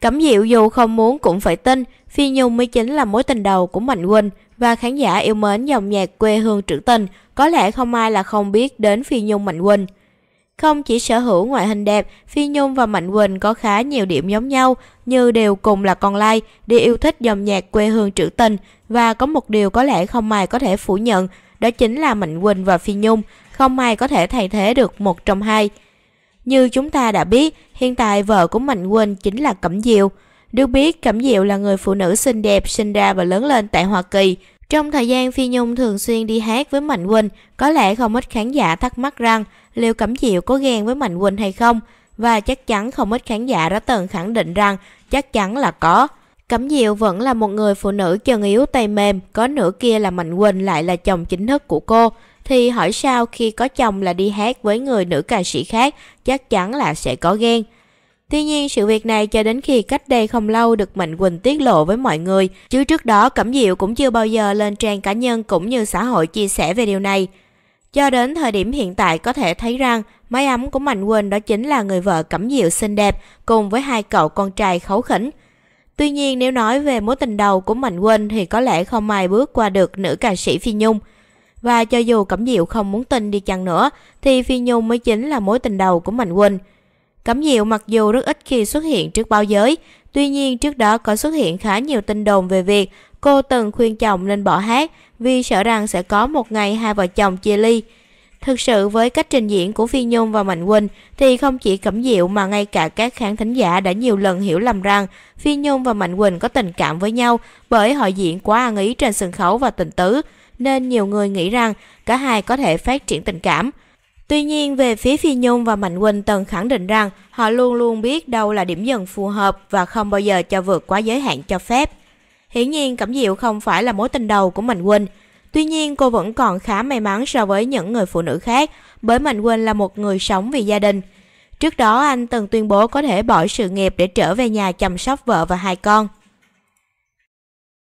Cẩm Diệu dù không muốn cũng phải tin, Phi Nhung mới chính là mối tình đầu của Mạnh Quỳnh và khán giả yêu mến dòng nhạc quê hương trữ tình, có lẽ không ai là không biết đến Phi Nhung Mạnh Quỳnh. Không chỉ sở hữu ngoại hình đẹp, Phi Nhung và Mạnh Quỳnh có khá nhiều điểm giống nhau như đều cùng là con lai, đều yêu thích dòng nhạc quê hương trữ tình và có một điều có lẽ không ai có thể phủ nhận, đó chính là Mạnh Quỳnh và Phi Nhung, không ai có thể thay thế được một trong hai. Như chúng ta đã biết, hiện tại vợ của Mạnh Quỳnh chính là Cẩm Diệu. Được biết, Cẩm Diệu là người phụ nữ xinh đẹp sinh ra và lớn lên tại Hoa Kỳ. Trong thời gian Phi Nhung thường xuyên đi hát với Mạnh Quỳnh, có lẽ không ít khán giả thắc mắc rằng liệu Cẩm Diệu có ghen với Mạnh Quỳnh hay không? Và chắc chắn không ít khán giả đã từng khẳng định rằng chắc chắn là có. Cẩm Diệu vẫn là một người phụ nữ chân yếu tay mềm, có nửa kia là Mạnh Quỳnh lại là chồng chính thức của cô. Thì hỏi sao khi có chồng là đi hát với người nữ ca sĩ khác, chắc chắn là sẽ có ghen. Tuy nhiên sự việc này cho đến khi cách đây không lâu được Mạnh Quỳnh tiết lộ với mọi người, chứ trước đó Cẩm Diệu cũng chưa bao giờ lên trang cá nhân cũng như xã hội chia sẻ về điều này. Cho đến thời điểm hiện tại có thể thấy rằng mái ấm của Mạnh Quỳnh đó chính là người vợ Cẩm Diệu xinh đẹp cùng với hai cậu con trai khấu khỉnh. Tuy nhiên nếu nói về mối tình đầu của Mạnh Quỳnh thì có lẽ không ai bước qua được nữ ca sĩ Phi Nhung. Và cho dù Cẩm Diệu không muốn tin đi chăng nữa thì Phi Nhung mới chính là mối tình đầu của Mạnh Quỳnh. Cẩm Diệu mặc dù rất ít khi xuất hiện trước báo giới, tuy nhiên trước đó có xuất hiện khá nhiều tin đồn về việc cô từng khuyên chồng nên bỏ hát vì sợ rằng sẽ có một ngày hai vợ chồng chia ly. Thực sự với cách trình diễn của Phi Nhung và Mạnh Quỳnh thì không chỉ Cẩm Diệu mà ngay cả các khán thính giả đã nhiều lần hiểu lầm rằng Phi Nhung và Mạnh Quỳnh có tình cảm với nhau bởi họ diễn quá ăn ý trên sân khấu và tình tứ, nên nhiều người nghĩ rằng cả hai có thể phát triển tình cảm. Tuy nhiên, về phía Phi Nhung và Mạnh Quỳnh từng khẳng định rằng họ luôn luôn biết đâu là điểm dừng phù hợp và không bao giờ cho vượt quá giới hạn cho phép. Hiển nhiên Cẩm Diệu không phải là mối tình đầu của Mạnh Quỳnh, Tuy nhiên, cô vẫn còn khá may mắn so với những người phụ nữ khác, bởi Mạnh Quỳnh là một người sống vì gia đình. Trước đó, anh từng tuyên bố có thể bỏ sự nghiệp để trở về nhà chăm sóc vợ và hai con.